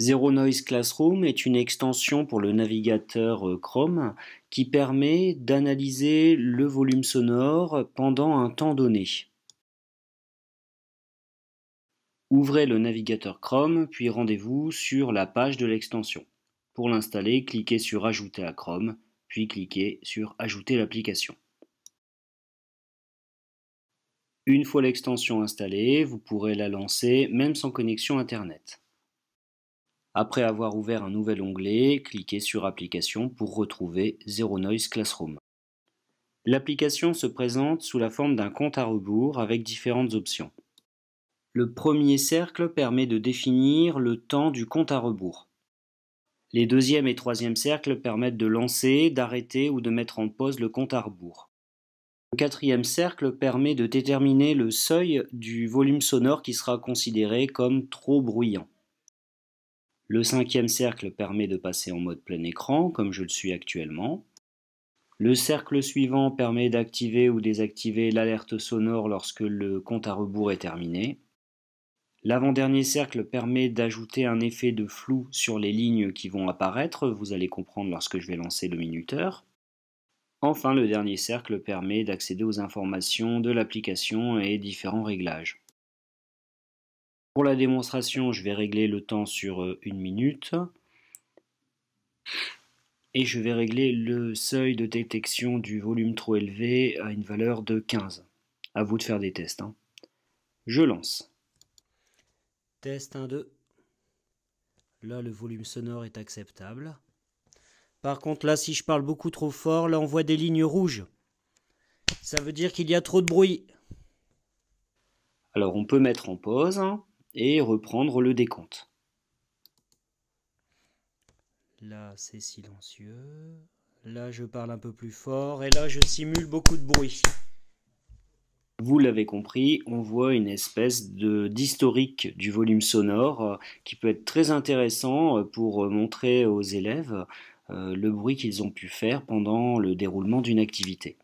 Zero Noise Classroom est une extension pour le navigateur euh, Chrome qui permet d'analyser le volume sonore pendant un temps donné. Ouvrez le navigateur Chrome, puis rendez-vous sur la page de l'extension. Pour l'installer, cliquez sur Ajouter à Chrome, puis cliquez sur Ajouter l'application. Une fois l'extension installée, vous pourrez la lancer même sans connexion Internet. Après avoir ouvert un nouvel onglet, cliquez sur Application pour retrouver Zero Noise Classroom. L'application se présente sous la forme d'un compte à rebours avec différentes options. Le premier cercle permet de définir le temps du compte à rebours. Les deuxième et troisième cercles permettent de lancer, d'arrêter ou de mettre en pause le compte à rebours. Le quatrième cercle permet de déterminer le seuil du volume sonore qui sera considéré comme trop bruyant. Le cinquième cercle permet de passer en mode plein écran, comme je le suis actuellement. Le cercle suivant permet d'activer ou désactiver l'alerte sonore lorsque le compte à rebours est terminé. L'avant-dernier cercle permet d'ajouter un effet de flou sur les lignes qui vont apparaître, vous allez comprendre lorsque je vais lancer le minuteur. Enfin, le dernier cercle permet d'accéder aux informations de l'application et différents réglages. Pour la démonstration, je vais régler le temps sur euh, une minute. Et je vais régler le seuil de détection du volume trop élevé à une valeur de 15. À vous de faire des tests. Hein. Je lance. Test 1, 2. Là, le volume sonore est acceptable. Par contre, là, si je parle beaucoup trop fort, là, on voit des lignes rouges. Ça veut dire qu'il y a trop de bruit. Alors, on peut mettre en pause. Hein et reprendre le décompte. Là, c'est silencieux. Là, je parle un peu plus fort et là, je simule beaucoup de bruit. Vous l'avez compris, on voit une espèce de d'historique du volume sonore euh, qui peut être très intéressant euh, pour euh, montrer aux élèves le bruit qu'ils ont pu faire pendant le déroulement d'une activité.